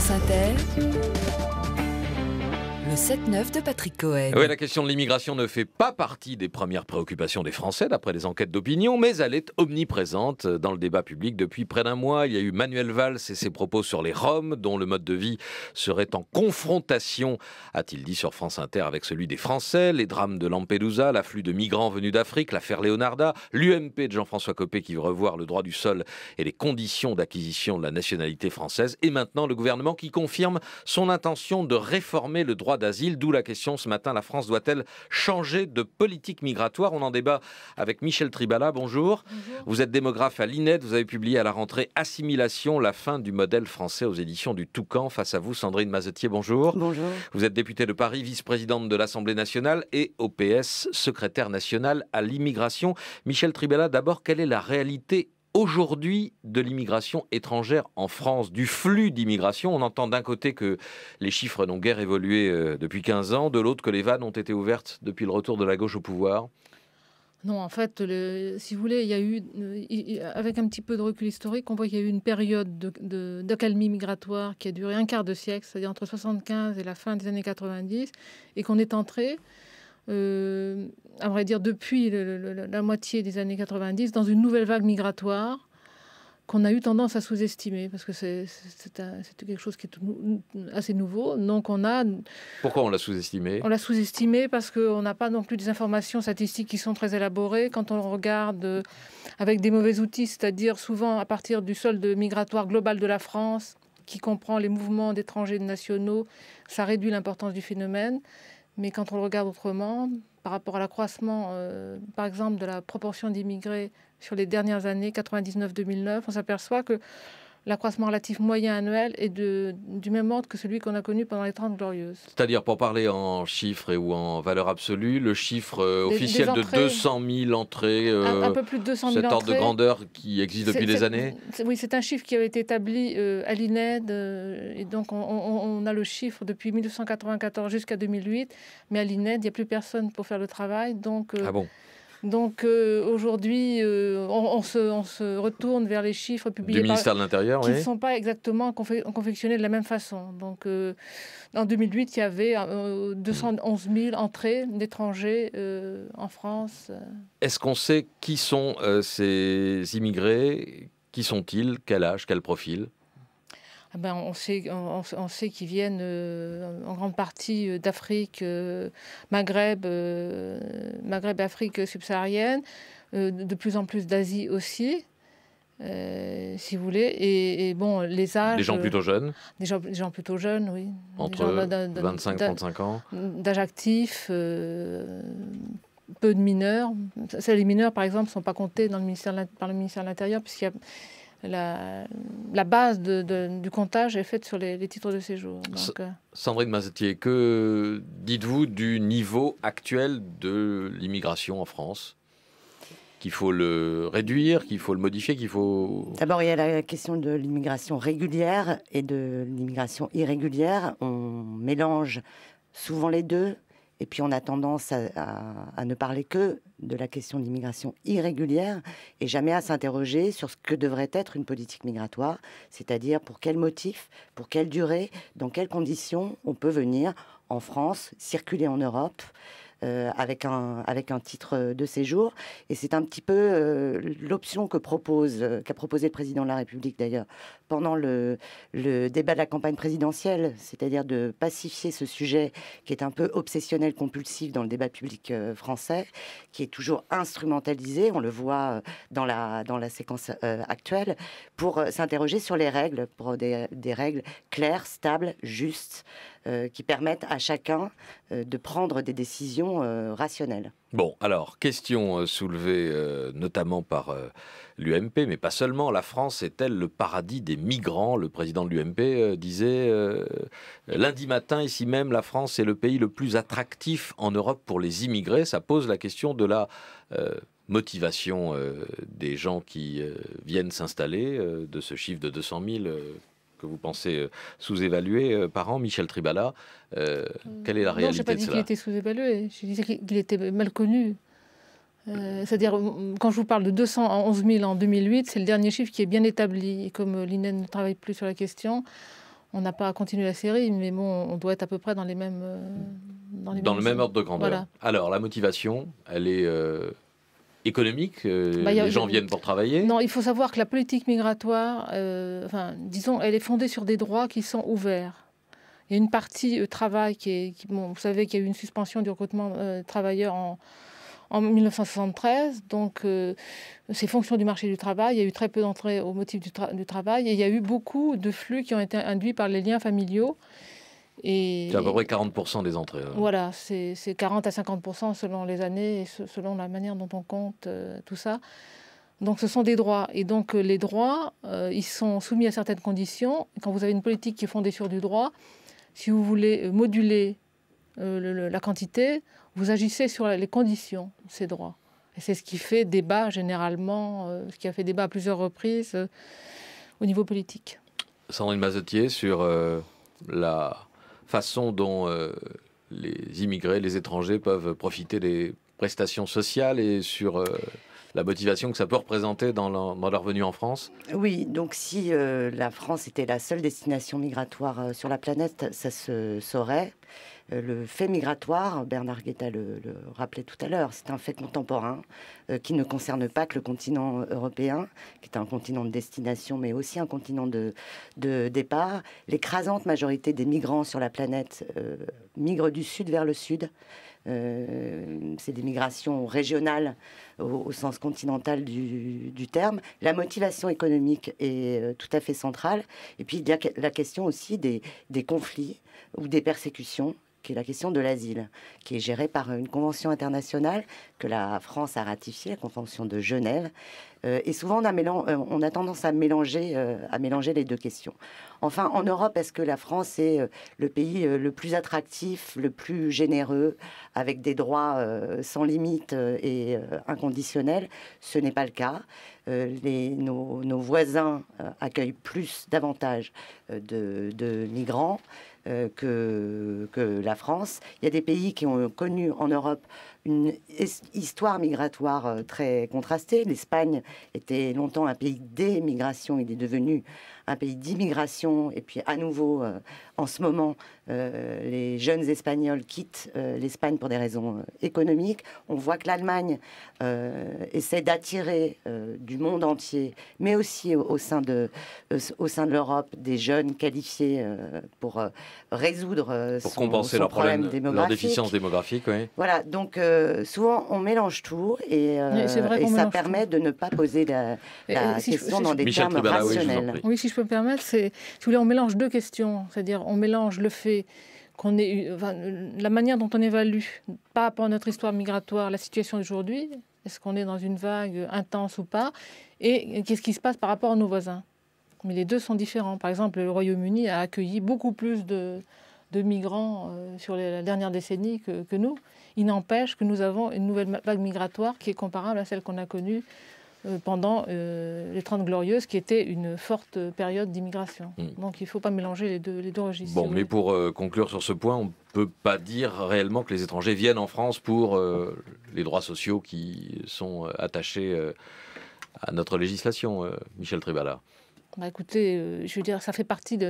France Inter. Le 7-9 de Patrick Cohen. Oui, la question de l'immigration ne fait pas partie des premières préoccupations des Français, d'après les enquêtes d'opinion, mais elle est omniprésente dans le débat public depuis près d'un mois. Il y a eu Manuel Valls et ses propos sur les Roms, dont le mode de vie serait en confrontation, a-t-il dit sur France Inter, avec celui des Français. Les drames de Lampedusa, l'afflux de migrants venus d'Afrique, l'affaire Leonarda, l'UMP de Jean-François Copé qui veut revoir le droit du sol et les conditions d'acquisition de la nationalité française, et maintenant le gouvernement qui confirme son intention de réformer le droit d'asile. D'où la question ce matin, la France doit-elle changer de politique migratoire On en débat avec Michel Tribala. Bonjour. Vous êtes démographe à l'INED. Vous avez publié à la rentrée Assimilation, la fin du modèle français aux éditions du Toucan. Face à vous, Sandrine Mazetier, bonjour. Vous êtes députée de Paris, vice-présidente de l'Assemblée nationale et OPS, secrétaire nationale à l'immigration. Michel Tribala, d'abord, quelle est la réalité aujourd'hui de l'immigration étrangère en France, du flux d'immigration. On entend d'un côté que les chiffres n'ont guère évolué euh, depuis 15 ans, de l'autre que les vannes ont été ouvertes depuis le retour de la gauche au pouvoir. Non, en fait, si vous voulez, il y a eu, euh, avec un petit peu de recul historique, on voit qu'il y a eu une période d'accalmie migratoire qui a duré un quart de siècle, c'est-à-dire entre 75 et la fin des années 90, et qu'on est entré euh, à vrai dire, depuis la moitié des années 90, dans une nouvelle vague migratoire qu'on a eu tendance à sous-estimer, parce que c'est quelque chose qui est assez nouveau. Donc on a... Pourquoi on l'a sous-estimé On l'a sous-estimé parce qu'on n'a pas non plus des informations statistiques qui sont très élaborées. Quand on regarde euh, avec des mauvais outils, c'est-à-dire souvent à partir du solde migratoire global de la France, qui comprend les mouvements d'étrangers nationaux, ça réduit l'importance du phénomène. Mais quand on le regarde autrement, par rapport à l'accroissement, euh, par exemple, de la proportion d'immigrés sur les dernières années, 99-2009, on s'aperçoit que l'accroissement relatif moyen annuel est de, du même ordre que celui qu'on a connu pendant les 30 glorieuses. C'est-à-dire, pour parler en chiffres et ou en valeur absolue, le chiffre euh, officiel de 200 000 entrées, 200 euh, cet ordre de grandeur qui existe depuis des années Oui, c'est un chiffre qui avait été établi euh, à l'INED, et donc on, on, a le chiffre depuis 1994 jusqu'à 2008, mais à l'INED, il n'y a plus personne pour faire le travail, donc... Ah bon donc euh, aujourd'hui, euh, on, se, retourne vers les chiffres publiés du ministère de l'Intérieur, qui ne sont pas exactement confectionnés de la même façon. Donc euh, en 2008, il y avait 211 000 entrées d'étrangers en France. Est-ce qu'on sait qui sont ces immigrés Qui sont-ils Quel âge Quel profil ah ben, on sait, qu'ils viennent euh, en grande partie euh, d'Afrique, euh, Maghreb, Maghreb, Afrique subsaharienne, de plus en plus d'Asie aussi. si vous voulez, et, bon, les âges. Des gens plutôt jeunes Des gens, plutôt jeunes, oui. Entre 25-35 bah, ans D'âge actif, peu de mineurs. Les mineurs, par exemple, ne sont pas comptés par le ministère de l'Intérieur, puisqu'il y a la, la base du comptage est faite sur les, titres de séjour. Euh. Sandrine Mazetier, que dites-vous du niveau actuel de l'immigration en France qu'il faut le réduire, qu'il faut le modifier, qu'il faut... D'abord, il y a la question de l'immigration régulière et de l'immigration irrégulière. On mélange souvent les deux. Et puis on a tendance à, ne parler que de la question de l'immigration irrégulière et jamais à s'interroger sur ce que devrait être une politique migratoire, c'est-à-dire pour quel motif, pour quelle durée, dans quelles conditions on peut venir en France, circuler en Europe. Euh, avec, un, avec un titre euh, de séjour. Et c'est un petit peu euh, l'option que propose, qu'a proposé le président de la République d'ailleurs pendant le, le débat de la campagne présidentielle, c'est-à-dire de pacifier ce sujet qui est un peu obsessionnel, compulsif dans le débat public français, qui est toujours instrumentalisé, on le voit dans la, dans la séquence actuelle, pour s'interroger sur les règles, pour des, des règles claires, stables, justes. Euh, qui permettent à chacun euh, de prendre des décisions euh, rationnelles. Bon, alors, question soulevée notamment par l'UMP, mais pas seulement. La France est-elle le paradis des migrants Le président de l'UMP disait lundi matin, ici même, la France est le pays le plus attractif en Europe pour les immigrés. Ça pose la question de la motivation des gens qui viennent s'installer, de ce chiffre de 200 000 que vous pensez euh, sous-évalué euh, par an, Michel Tribala. Euh, quelle est la non, réalité pas dit qu'il était sous-évalué. Je disais qu'il était mal connu. c'est-à-dire, quand je vous parle de 211 000 en 2008, c'est le dernier chiffre qui est bien établi. Et comme l'INEN ne travaille plus sur la question, on n'a pas continué la série, mais bon, on doit être à peu près dans les mêmes. Dans, le même ordre de grandeur. Alors, la motivation, elle est économique euh, bah, Les gens viennent pour travailler Non, il faut savoir que la politique migratoire, euh, enfin, disons, elle est fondée sur des droits qui sont ouverts. Il y a une partie euh, travail qui est. bon, vous savez qu'il y a eu une suspension du recrutement travailleur en, en 1973. Donc, c'est fonction du marché du travail. Il y a eu très peu d'entrées au motif du, du, travail et il y a eu beaucoup de flux qui ont été induits par les liens familiaux et, c'est à peu près 40% des entrées. Euh. Voilà, c'est, 40 à 50% selon les années selon la manière dont on compte euh, tout ça. Donc ce sont des droits. Et donc euh, les droits, ils sont soumis à certaines conditions. Quand vous avez une politique qui est fondée sur du droit, si vous voulez moduler la quantité, vous agissez sur les conditions de ces droits. Et c'est ce qui fait débat généralement, ce qui a fait débat à plusieurs reprises au niveau politique. Sandrine Mazetier sur la façon dont euh, les immigrés, les étrangers peuvent profiter des prestations sociales et sur euh, la motivation que ça peut représenter dans leur, venue en France Oui, donc si euh, la France était la seule destination migratoire euh, sur la planète, ça se saurait. Euh, le fait migratoire, Bernard Guetta le, rappelait tout à l'heure, c'est un fait contemporain qui ne concerne pas que le continent européen, qui est un continent de destination, mais aussi un continent de, de départ. L'écrasante majorité des migrants sur la planète migrent du sud vers le sud. Euh, c'est des migrations régionales au, sens continental du, terme. La motivation économique est euh, tout à fait centrale. Et puis il y a la question aussi des conflits ou des persécutions qui est la question de l'asile, qui est gérée par une convention internationale que la France a ratifiée, la convention de Genève, euh, et souvent, on a, euh, tendance euh, à mélanger, les deux questions. Enfin, en Europe, est-ce que la France est le pays le plus attractif, le plus généreux, avec des droits sans limite et inconditionnels Ce n'est pas le cas. nos, voisins accueillent plus, davantage de, migrants que la France. Il y a des pays qui ont connu en Europe une histoire migratoire euh, très contrastée. L'Espagne était longtemps un pays d'émigration, il est devenu un pays d'immigration, et puis à nouveau, euh, en ce moment, euh, les jeunes Espagnols quittent l'Espagne pour des raisons économiques. On voit que l'Allemagne essaie d'attirer du monde entier, mais aussi au, sein de, au sein de l'Europe, des jeunes qualifiés pour résoudre pour son, compenser leur problème, démographique. déficience démographique. Voilà, donc euh, souvent on mélange tout et, euh, ça permet de ne pas poser la, euh, question dans des termes rationnels. Oui, si je peux me permettre, c'est, si vous voulez, on mélange deux questions, c'est-à-dire on mélange le fait qu'on est, la manière dont on évalue par rapport notre histoire migratoire la situation d'aujourd'hui, est-ce qu'on est dans une vague intense ou pas, et qu'est-ce qui se passe par rapport à nos voisins. Mais les deux sont différents. Par exemple, le Royaume-Uni a accueilli beaucoup plus de de migrants euh, sur la dernière décennie que, nous. Il n'empêche que nous avons une nouvelle vague migratoire qui est comparable à celle qu'on a connue euh, pendant euh, les Trente Glorieuses, qui était une forte période d'immigration. Mm. Donc il ne faut pas mélanger les deux, les deux registres. Bon, mais pour conclure sur ce point, on ne peut pas dire réellement que les étrangers viennent en France pour les droits sociaux qui sont attachés à notre législation, Michel Tribala. Bah, écoutez, euh, je veux dire, ça fait partie de,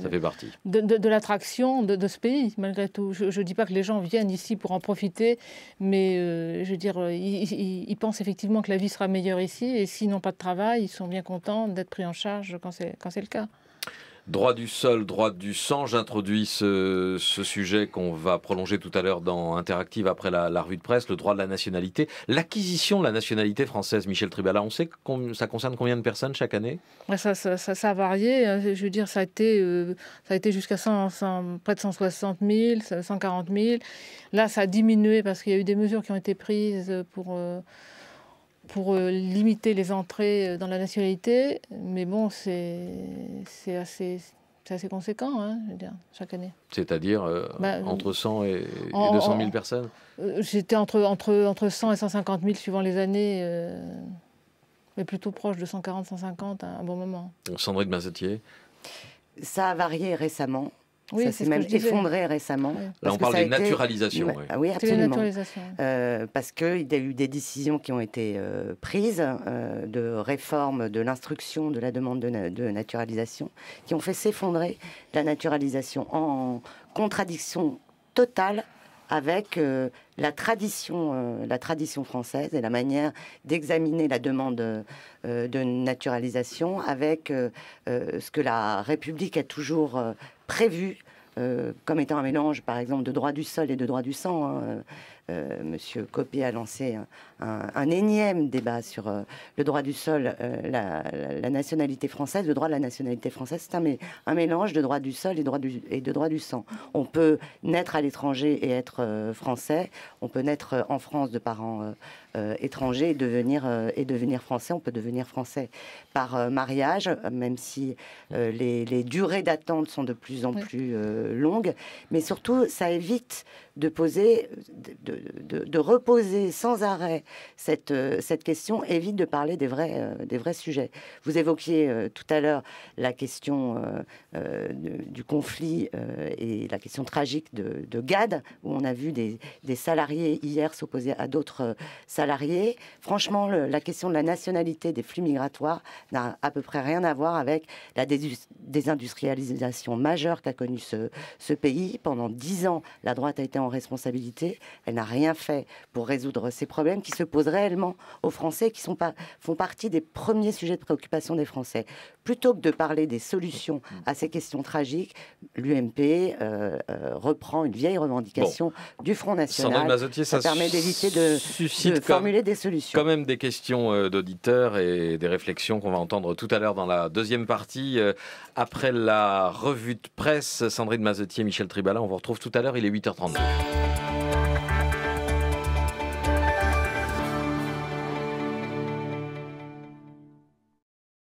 fait partie. de, l'attraction de, ce pays, malgré tout. Je ne dis pas que les gens viennent ici pour en profiter, mais euh, je veux dire, euh, ils, ils, pensent effectivement que la vie sera meilleure ici, et s'ils n'ont pas de travail, ils sont bien contents d'être pris en charge quand c'est le cas. Droit du sol, droit du sang. J'introduis ce, sujet qu'on va prolonger tout à l'heure dans Interactive après la, revue de presse, le droit de la nationalité. L'acquisition de la nationalité française, Michel Tribala, on sait que ça concerne combien de personnes chaque année ah, ça, a varié. Hein. Je veux dire, ça a été, euh, ça été jusqu'à près de 160 000, 140 000. Là, ça a diminué parce qu'il y a eu des mesures qui ont été prises pour... Euh, pour euh, limiter les entrées euh, dans la nationalité, mais bon, c'est assez, assez conséquent, hein, je veux dire, chaque année. C'est-à-dire euh, bah, entre 100 et, 200 000 personnes J'étais entre, entre, entre 100 et 150 000 suivant les années, mais plutôt proche de 140-150 à un bon moment. Sandrine Mazetier Ça a varié récemment ça s'est même effondré récemment. Là, on parle des ah naturalisation. Oui, absolument. Euh, parce qu'il y a eu des décisions qui ont été euh, prises euh, de réforme de l'instruction de la demande de, naturalisation qui ont fait s'effondrer la naturalisation en contradiction totale avec la tradition, la tradition française et la manière d'examiner la demande de naturalisation avec ce que la République a toujours prévu euh, comme étant un mélange, par exemple, de droit du sol et de droit du sang. Hein, euh, monsieur Copé a lancé un, énième débat sur euh, le droit du sol, euh, la, nationalité française. Le droit de la nationalité française, c'est un, mélange de droit du sol et, de droit du sang. On peut naître à l'étranger et être français. On peut naître en France de parents étrangers et devenir, français. On peut devenir français par mariage, même si les, durées d'attente sont de plus en plus longues. Mais surtout, ça évite de poser, de, reposer sans arrêt cette, euh, cette question évite de parler des vrais, euh, des vrais sujets. Vous évoquiez euh, tout à l'heure la question du conflit et la question tragique de, Gade, GAD, où on a vu des, salariés hier s'opposer à d'autres salariés. Franchement, la question de la nationalité des flux migratoires n'a à peu près rien à voir avec la désindustrialisation majeure qu'a connue ce, ce pays. Pendant dix ans, la droite a été responsabilité. Elle n'a rien fait pour résoudre ces problèmes qui se posent réellement aux Français, qui sont pas, font partie des premiers sujets de préoccupation des Français plutôt que de parler des solutions à ces questions tragiques, l'UMP euh, euh, reprend une vieille revendication du Front National. ça, permet d'éviter de, formuler des solutions. Quand même des questions euh, d'auditeurs et des réflexions qu'on va entendre tout à l'heure dans la deuxième partie. Après la revue de presse, Sandrine Mazetier et Michel Tribala, on vous retrouve tout à l'heure, il est 8h32.